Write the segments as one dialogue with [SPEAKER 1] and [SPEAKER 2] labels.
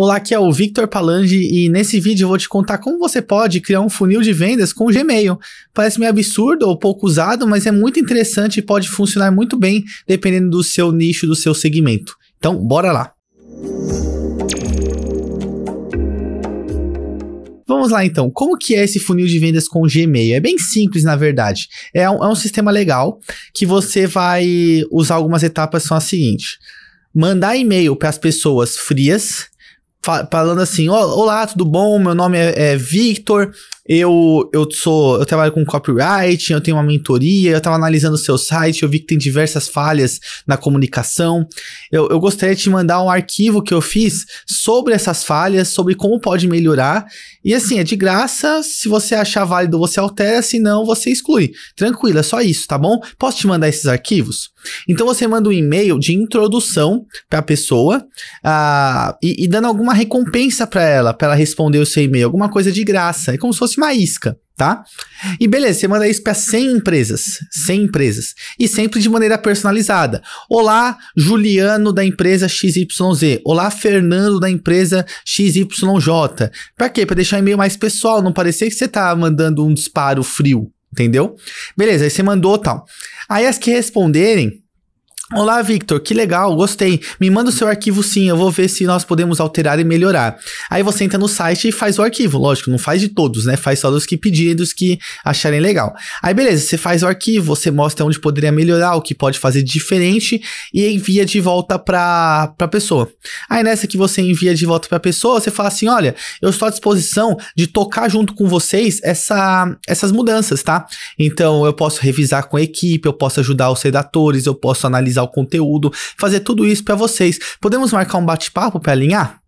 [SPEAKER 1] Olá, aqui é o Victor Palange e nesse vídeo eu vou te contar como você pode criar um funil de vendas com Gmail. Parece meio absurdo ou pouco usado, mas é muito interessante e pode funcionar muito bem dependendo do seu nicho, do seu segmento. Então, bora lá! Vamos lá então, como que é esse funil de vendas com Gmail? É bem simples, na verdade. É um, é um sistema legal que você vai usar algumas etapas são as seguintes. Mandar e-mail para as pessoas frias, falando assim: Olá, tudo bom? Meu nome é, é Victor, eu, eu sou, eu trabalho com copyright, eu tenho uma mentoria, eu estava analisando o seu site, eu vi que tem diversas falhas na comunicação. Eu, eu gostaria de te mandar um arquivo que eu fiz sobre essas falhas, sobre como pode melhorar. E assim, é de graça, se você achar válido, você altera, se não, você exclui. Tranquilo, é só isso, tá bom? Posso te mandar esses arquivos? Então você manda um e-mail de introdução para a pessoa uh, e, e, dando alguma recompensa para ela, para ela responder o seu e-mail, alguma coisa de graça. É como se fosse uma isca, tá? E beleza, você manda isso para 100 empresas, 100 empresas, e sempre de maneira personalizada. Olá, Juliano da empresa XYZ. Olá, Fernando da empresa XYJ. Para quê? Para deixar o e-mail mais pessoal, não parecer que você tá mandando um disparo frio, entendeu? Beleza, aí você mandou tal. Aí as que responderem, Olá, Victor, que legal, gostei. Me manda o seu arquivo sim, eu vou ver se nós podemos alterar e melhorar. Aí você entra no site e faz o arquivo, lógico, não faz de todos, né? Faz só dos que pedirem, dos que acharem legal. Aí beleza, você faz o arquivo, você mostra onde poderia melhorar, o que pode fazer diferente e envia de volta para pra pessoa. Aí nessa que você envia de volta para a pessoa, você fala assim: olha, eu estou à disposição de tocar junto com vocês essa, essas mudanças, tá? Então eu posso revisar com a equipe, eu posso ajudar os redatores, eu posso analisar analisar o conteúdo, fazer tudo isso para vocês. Podemos marcar um bate-papo para alinhar?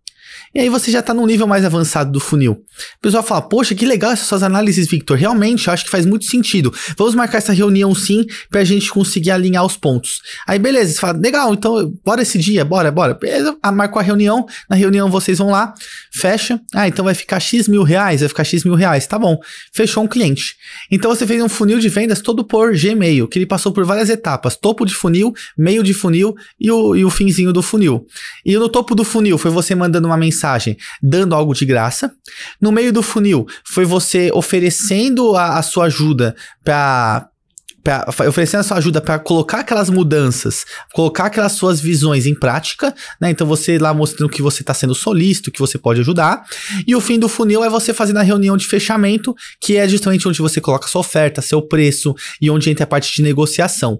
[SPEAKER 1] E aí você já está num nível mais avançado do funil. O pessoal fala, poxa, que legal essas suas análises, Victor. Realmente, eu acho que faz muito sentido. Vamos marcar essa reunião sim, para a gente conseguir alinhar os pontos. Aí beleza, você fala, legal, então bora esse dia, bora, bora. Beleza, ah, a reunião, na reunião vocês vão lá, fecha. Ah, então vai ficar X mil reais, vai ficar X mil reais, tá bom. Fechou um cliente. Então você fez um funil de vendas todo por Gmail, que ele passou por várias etapas. Topo de funil, meio de funil e o, e o finzinho do funil. E no topo do funil foi você mandando uma mensagem mensagem dando algo de graça. No meio do funil, foi você oferecendo a, a sua ajuda para Pra, oferecendo a sua ajuda para colocar aquelas mudanças, colocar aquelas suas visões em prática, né? Então você lá mostrando que você está sendo solícito, que você pode ajudar. E o fim do funil é você fazendo a reunião de fechamento, que é justamente onde você coloca sua oferta, seu preço e onde entra a parte de negociação.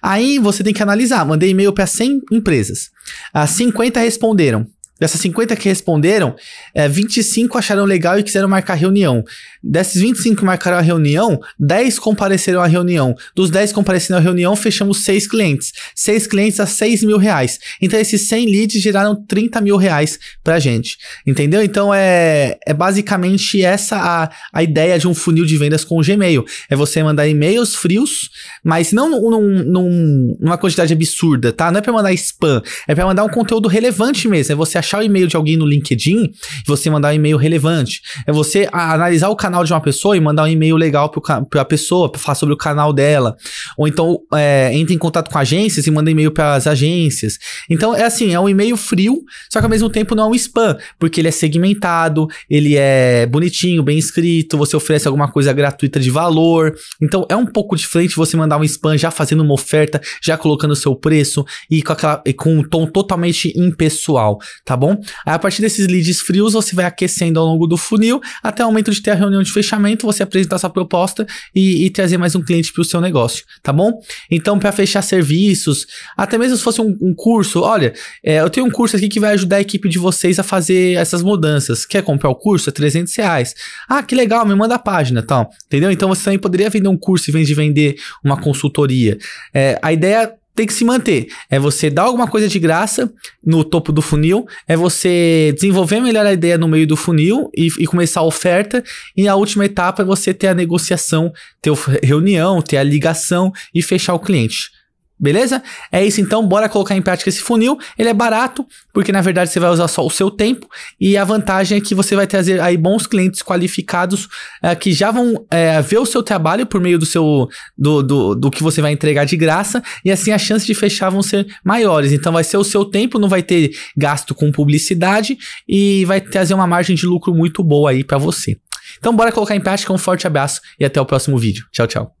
[SPEAKER 1] Aí você tem que analisar. Mandei e-mail para 100 empresas. As 50 responderam. Dessas 50 que responderam, é, 25 acharam legal e quiseram marcar reunião. Desses 25 que marcaram a reunião, 10 compareceram à reunião. Dos 10 comparecendo à reunião, fechamos 6 clientes. 6 clientes a 6 mil reais. Então, esses 100 leads geraram 30 mil reais pra gente. Entendeu? Então, é, é basicamente essa a, a ideia de um funil de vendas com o Gmail. É você mandar e-mails frios, mas não num, num, numa quantidade absurda, tá? Não é pra mandar spam. É pra mandar um conteúdo relevante mesmo. É você achar achar o e-mail de alguém no LinkedIn e você mandar um e-mail relevante. É você analisar o canal de uma pessoa e mandar um e-mail legal para a pessoa, para falar sobre o canal dela. Ou então é, entra em contato com agências e manda e-mail para as agências. Então é assim, é um e-mail frio, só que ao mesmo tempo não é um spam, porque ele é segmentado, ele é bonitinho, bem escrito, você oferece alguma coisa gratuita de valor. Então é um pouco diferente você mandar um spam já fazendo uma oferta, já colocando o seu preço e com, aquela, e com um tom totalmente impessoal, tá bom? Aí, a partir desses leads frios, você vai aquecendo ao longo do funil, até o momento de ter a reunião de fechamento, você apresentar sua proposta e, e trazer mais um cliente para o seu negócio, tá bom? Então, para fechar serviços, até mesmo se fosse um, um curso, olha, é, eu tenho um curso aqui que vai ajudar a equipe de vocês a fazer essas mudanças. Quer comprar o curso? É 300 reais. Ah, que legal, me manda a página, tal. Entendeu? Então, você também poderia vender um curso em vez de vender uma consultoria. É, a ideia tem que se manter. É você dar alguma coisa de graça no topo do funil, é você desenvolver melhor a ideia no meio do funil e, e começar a oferta, e a última etapa é você ter a negociação, ter a reunião, ter a ligação e fechar o cliente. Beleza? É isso então, bora colocar em prática esse funil. Ele é barato, porque na verdade você vai usar só o seu tempo e a vantagem é que você vai trazer aí bons clientes qualificados é, que já vão é, ver o seu trabalho por meio do seu do, do, do que você vai entregar de graça e assim as chances de fechar vão ser maiores. Então vai ser o seu tempo, não vai ter gasto com publicidade e vai trazer uma margem de lucro muito boa aí para você. Então bora colocar em prática. Um forte abraço e até o próximo vídeo. Tchau, tchau.